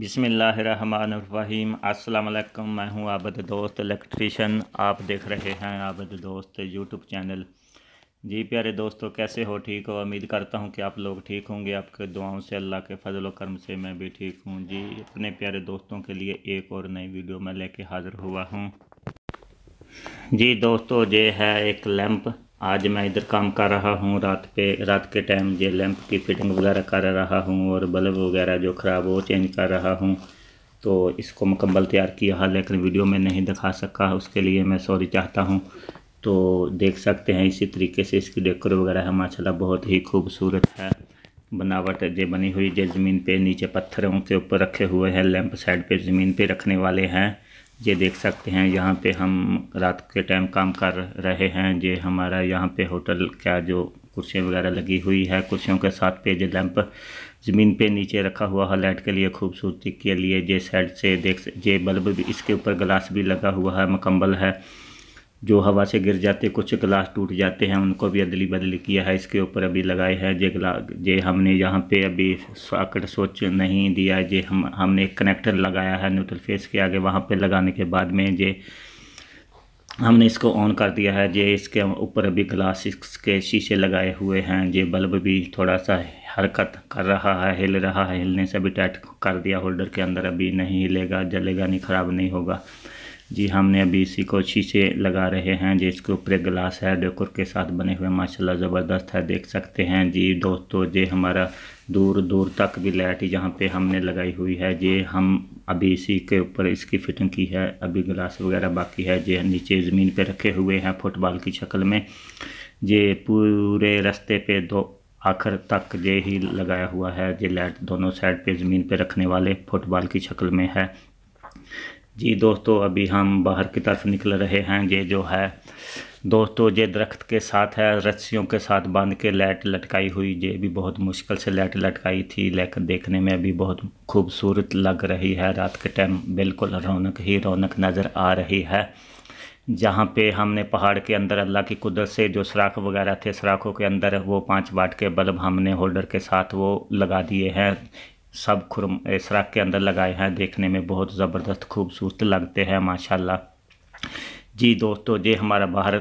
बिसमीम् अल्लाम मैं हूं आबद दोस्त इलेक्ट्रीशन आप देख रहे हैं आबद दोस्त यूट्यूब चैनल जी प्यारे दोस्तों कैसे हो ठीक हो उम्मीद करता हूं कि आप लोग ठीक होंगे आपके दुआओं से अल्लाह के फजल करम से मैं भी ठीक हूं जी अपने प्यारे दोस्तों के लिए एक और नई वीडियो में लेके हाज़िर हुआ हूँ जी दोस्तों ये है एक लैंप आज मैं इधर काम कर रहा हूँ रात पे रात के टाइम ये लैंप की फिटिंग वगैरह कर रहा हूँ और बल्ब वगैरह जो ख़राब वो चेंज कर रहा हूँ तो इसको मुकम्मल तैयार किया है लेकिन वीडियो में नहीं दिखा सका उसके लिए मैं सॉरी चाहता हूँ तो देख सकते हैं इसी तरीके से इसकी डेकोर वगैरह है माशाला बहुत ही खूबसूरत है बनावट जे बनी हुई जे ज़मीन पे नीचे पत्थरों के ऊपर रखे हुए हैं लैंप साइड पे ज़मीन पे रखने वाले हैं ये देख सकते हैं यहाँ पे हम रात के टाइम काम कर रहे हैं ये हमारा यहाँ पे होटल का जो कुर्सियाँ वगैरह लगी हुई है कुर्सियों के साथ पे जो लैंप ज़मीन पे नीचे रखा हुआ है लाइट के लिए खूबसूरती के लिए जे साइड से देख ये बल्ब भी इसके ऊपर ग्लास भी लगा हुआ है मकम्बल है जो हवा से गिर जाते कुछ ग्लास टूट जाते हैं उनको भी अदली बदली किया है इसके ऊपर अभी लगाए हैं जे ग्ला जे हमने यहाँ पे अभी सॉकेट सोच नहीं दिया जे हम हमने एक कनेक्टर लगाया है न्यूट्रल फेस के आगे वहाँ पे लगाने के बाद में जे हमने इसको ऑन कर दिया है जे इसके ऊपर अभी ग्लास इसके शीशे लगाए हुए हैं जे बल्ब भी थोड़ा सा हरकत कर रहा है हिल रहा है हिलने से अभी टाइट कर दिया होल्डर के अंदर अभी नहीं हिलेगा जलेगा नहीं ख़राब नहीं होगा जी हमने अभी इसी को शीशे लगा रहे हैं जी इसके ऊपर ग्लास है डेकोर के साथ बने हुए माशाल्लाह ज़बरदस्त है देख सकते हैं जी दोस्तों ये हमारा दूर दूर तक भी लाइट यहाँ पे हमने लगाई हुई है ये हम अभी इसी के ऊपर इसकी फ़िटिंग की है अभी ग्लास वगैरह बाकी है जे नीचे ज़मीन पे रखे हुए हैं फुटबॉल की शक्ल में ये पूरे रास्ते पे दो आखिर तक ये ही लगाया हुआ है ये लाइट दोनों साइड पे ज़मीन पे रखने वाले फुटबॉल की शक्ल में है जी दोस्तों अभी हम बाहर की तरफ निकल रहे हैं ये जो है दोस्तों ये दरख्त के साथ है रस्सियों के साथ बांध के लाइट लटकाई हुई ये भी बहुत मुश्किल से लाइट लटकाई थी लेकिन देखने में अभी बहुत खूबसूरत लग रही है रात के टाइम बिल्कुल रौनक ही रौनक नज़र आ रही है जहाँ पे हमने पहाड़ के अंदर अल्लाह की कुदरत से जो सराख वगैरह थे सराखों के अंदर वो पाँच वाट के बल्ब हमने होल्डर के साथ वो लगा दिए हैं सब खुरम इसरा के अंदर लगाए हैं देखने में बहुत ज़बरदस्त खूबसूरत लगते हैं माशाल्लाह जी दोस्तों ये हमारा बाहर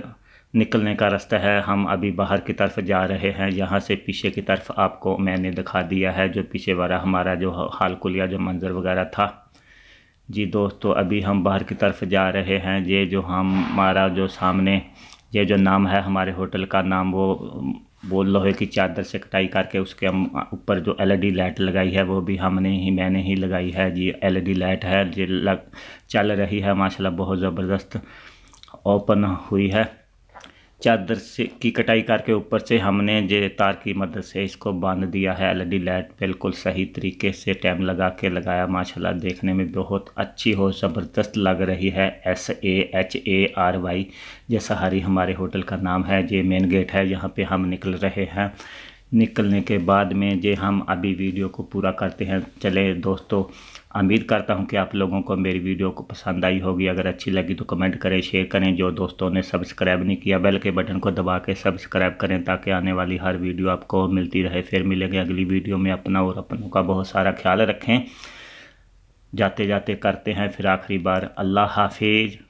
निकलने का रास्ता है हम अभी बाहर की तरफ जा रहे हैं यहाँ से पीछे की तरफ आपको मैंने दिखा दिया है जो पीछे वाला हमारा जो हाल कुलिया जो मंज़र वगैरह था जी दोस्तों अभी हम बाहर की तरफ जा रहे हैं ये जो हमारा जो सामने ये जो नाम है हमारे होटल का नाम वो लो लोहे की चादर से कटाई करके उसके हम ऊपर जो एलईडी लाइट e लगाई है वो भी हमने ही मैंने ही लगाई है जी एलईडी लाइट है जी लग चल रही है माशाल्लाह बहुत ज़बरदस्त ओपन हुई है चादर से की कटाई करके ऊपर से हमने जे तार की मदद से इसको बांध दिया है एलईडी लाइट बिल्कुल सही तरीके से टाइम लगा के लगाया माशाल्लाह देखने में बहुत अच्छी हो ज़बरदस्त लग रही है S A H A R Y जैसा हरी हमारे होटल का नाम है ये मेन गेट है यहाँ पे हम निकल रहे हैं निकलने के बाद में जे हम अभी वीडियो को पूरा करते हैं चले दोस्तों उम्मीद करता हूं कि आप लोगों को मेरी वीडियो को पसंद आई होगी अगर अच्छी लगी तो कमेंट करें शेयर करें जो दोस्तों ने सब्सक्राइब नहीं किया बेल के बटन को दबा के सब्सक्राइब करें ताकि आने वाली हर वीडियो आपको मिलती रहे फिर मिलेंगे अगली वीडियो में अपना और अपनों का बहुत सारा ख्याल रखें जाते जाते करते हैं फिर आखिरी बार अल्लाह हाफिज़